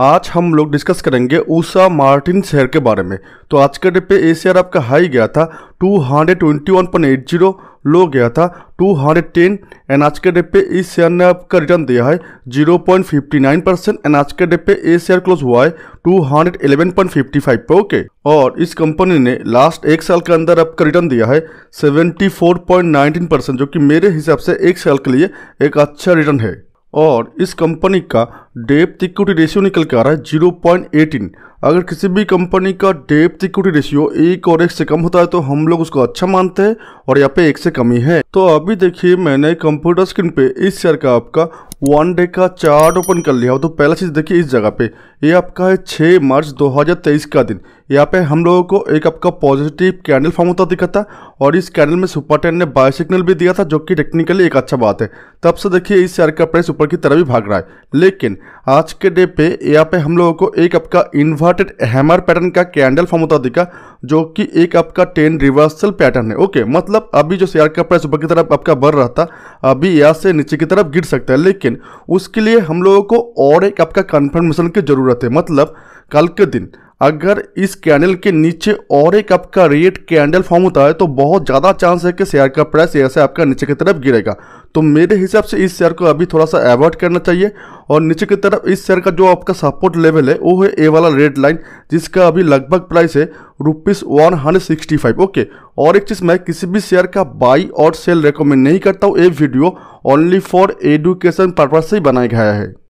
आज हम लोग डिस्कस करेंगे ऊषा मार्टिन शेयर के बारे में तो आज के डेट पे ए शेयर आपका हाई गया था 221.80 लो गया था 210 एंड आज के डेट पे इस शेयर ने आपका रिटर्न दिया है 0.59 परसेंट एंड आज के डेट पे ए शेयर क्लोज हुआ है 211.55 पे ओके और इस कंपनी ने लास्ट एक साल के अंदर आपका रिटर्न दिया है 74.19 परसेंट जो कि मेरे हिसाब से एक साल के लिए एक अच्छा रिटर्न है और इस कंपनी का डेप्थ इक्विटी रेशियो निकल के आ रहा है जीरो पॉइंट एटीन अगर किसी भी कंपनी का डेप्थ इक्विटी रेशियो एक और एक से कम होता है तो हम लोग उसको अच्छा मानते हैं और यहाँ पे एक से कमी है तो अभी देखिए मैंने कंप्यूटर स्क्रीन पे इस शेयर का आपका वन डे का चार्ट ओपन कर लिया हो तो पहला चीज़ देखिए इस जगह पे ये आपका है छह मार्च दो का दिन यहाँ पे हम लोगों को एक आपका पॉजिटिव कैंडल फॉर्म होता दिखा था और इस कैंडल में सुपर टेन ने बाय सिग्नल भी दिया था जो कि टेक्निकली एक अच्छा बात है तब से देखिए इस शेयर का प्राइस ऊपर की तरफ भी भाग रहा है लेकिन आज के डे पे यहाँ पे हम लोगों को एक आपका इन्वर्टेड हैमर पैटर्न का कैंडल फॉर्म होता दिखा जो कि एक आपका टेन रिवर्सल पैटर्न है ओके मतलब अभी जो शेयर का प्राइस ऊपर की तरफ आपका बढ़ रहा था अभी यहाँ से नीचे की तरफ गिर सकता है लेकिन उसके लिए हम लोगों को और एक आपका कन्फर्मेशन की जरूरत है मतलब कल के दिन अगर इस कैंडल के नीचे और एक आपका रेड कैंडल फॉर्म होता है तो बहुत ज़्यादा चांस है कि शेयर का प्राइस ऐसे आपका नीचे की तरफ गिरेगा तो मेरे हिसाब से इस शेयर को अभी थोड़ा सा अवॉइड करना चाहिए और नीचे की तरफ इस शेयर का जो आपका सपोर्ट लेवल है वो है ए वाला रेड लाइन जिसका अभी लगभग प्राइस है rupees one hundred sixty five okay और एक चीज़ मैं किसी भी शेयर का बाई और सेल रिकमेंड नहीं करता हूँ ये video only for education purpose से ही बनाया गया है